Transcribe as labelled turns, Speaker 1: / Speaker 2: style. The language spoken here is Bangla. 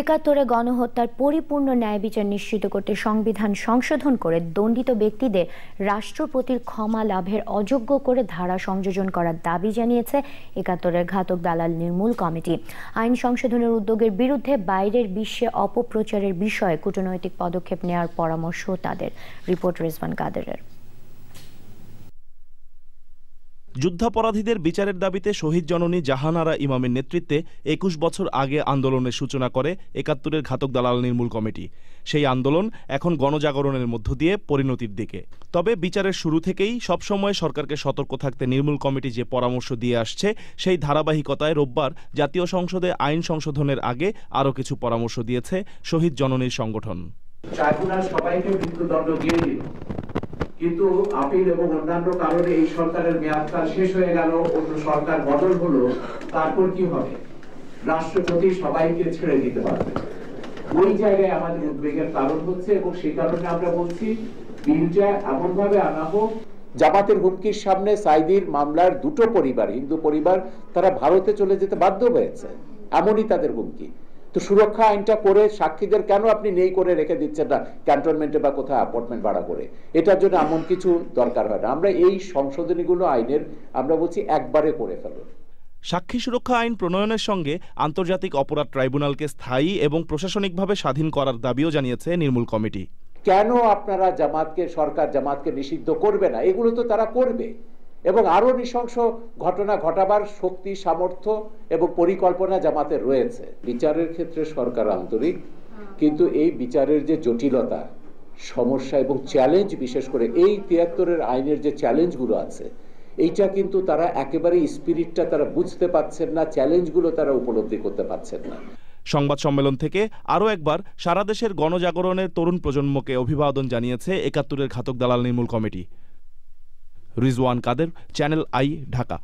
Speaker 1: একাত্তরে গণহত্যার পরিপূর্ণ ন্যায় বিচার নিশ্চিত করতে সংবিধান সংশোধন করে দণ্ডিত ব্যক্তিদের রাষ্ট্রপতির ক্ষমা লাভের অযোগ্য করে ধারা সংযোজন করার দাবি জানিয়েছে একাত্তরের ঘাতক দালাল নির্মূল কমিটি আইন সংশোধনের উদ্যোগের বিরুদ্ধে বাইরের বিশ্বে অপপ্রচারের বিষয়ে কূটনৈতিক পদক্ষেপ নেওয়ার পরামর্শ তাদের রিপোর্ট রেজওয়ান কাদেরের
Speaker 2: যুদ্ধাপরাধীদের বিচারের দাবিতে শহীদ জননী জাহানারা ইমামের নেতৃত্বে একুশ বছর আগে আন্দোলনের সূচনা করে একাত্তরের ঘাতক দালাল নির্মূল কমিটি সেই আন্দোলন এখন গণজাগরণের মধ্য দিয়ে পরিণতির দিকে তবে বিচারের শুরু থেকেই সবসময় সরকারকে সতর্ক থাকতে নির্মূল কমিটি যে পরামর্শ দিয়ে আসছে সেই ধারাবাহিকতায় রোববার জাতীয় সংসদে আইন সংশোধনের আগে আরও কিছু পরামর্শ দিয়েছে শহীদ জননীর সংগঠন
Speaker 3: ট্রাইব্যুনাল সবাইকে মৃত্যুদণ্ড দিয়ে দিল কিন্তু আপিল এবং অন্যান্য কারণে এই সরকারের মেয়াদকাল শেষ হয়ে গেল অন্য সরকার বদল হলো তারপর কি হবে রাষ্ট্রপতি সবাইকে ছেড়ে দিতে পারবে ওই জায়গায় আমাদের উদ্বেগের কারণ হচ্ছে এবং সেই কারণে আমরা বলছি বিলটা এমনভাবে আনা হোক জামাতের হুমকির সামনে সাইদির মামলার দুটো পরিবার হিন্দু পরিবার তারা ভারতে চলে যেতে বাধ্য হয়েছে এমনই তাদের হুমকি তো সুরক্ষা আইনটা করে সাক্ষীদের কেন আপনি নেই করে রেখে দিচ্ছেন না ক্যান্টনমেন্টে বা কোথাও অ্যাপার্টমেন্ট ভাড়া করে এটার জন্য এমন কিছু দরকার হয় না আমরা এই সংশোধনীগুলো আইনের আমরা বলছি একবারে করে ফেলো
Speaker 2: সাক্ষী সুরক্ষা আইন প্রণয়নের সঙ্গে আন্তর্জাতিক অপরাধ ট্রাইব্যুনালকে স্থায়ী এবং প্রশাসনিকভাবে স্বাধীন করার দাবিও জানিয়েছে নির্মূল কমিটি
Speaker 3: কেন আপনারা জামাতকে সরকার জামাতকে নিষিদ্ধ করবে না এগুলো তো তারা করবে এবং আরও নৃশংস ঘটনা ঘটাবার শক্তি সামর্থ্য এবং পরিকল্পনা জামাতের রয়েছে বিচারের ক্ষেত্রে সরকার আন্তরিক কিন্তু এই বিচারের যে জটিলতা সমস্যা এবং চ্যালেঞ্জ বিশেষ করে এই তিয়াত্তরের আইনের যে চ্যালেঞ্জগুলো আছে এইটা কিন্তু তারা একেবারে স্পিরিটটা তারা বুঝতে পারছেন না চ্যালেঞ্জগুলো তারা উপলব্ধি করতে পারছেন না
Speaker 2: সংবাদ সম্মেলন থেকে আরও একবার সারা দেশের গণজাগরণের তরুণ প্রজন্মকে অভিবাদন জানিয়েছে একাত্তরের ঘাতক দালাল নির্মূল committee Rizwan Kader channel I Dhaka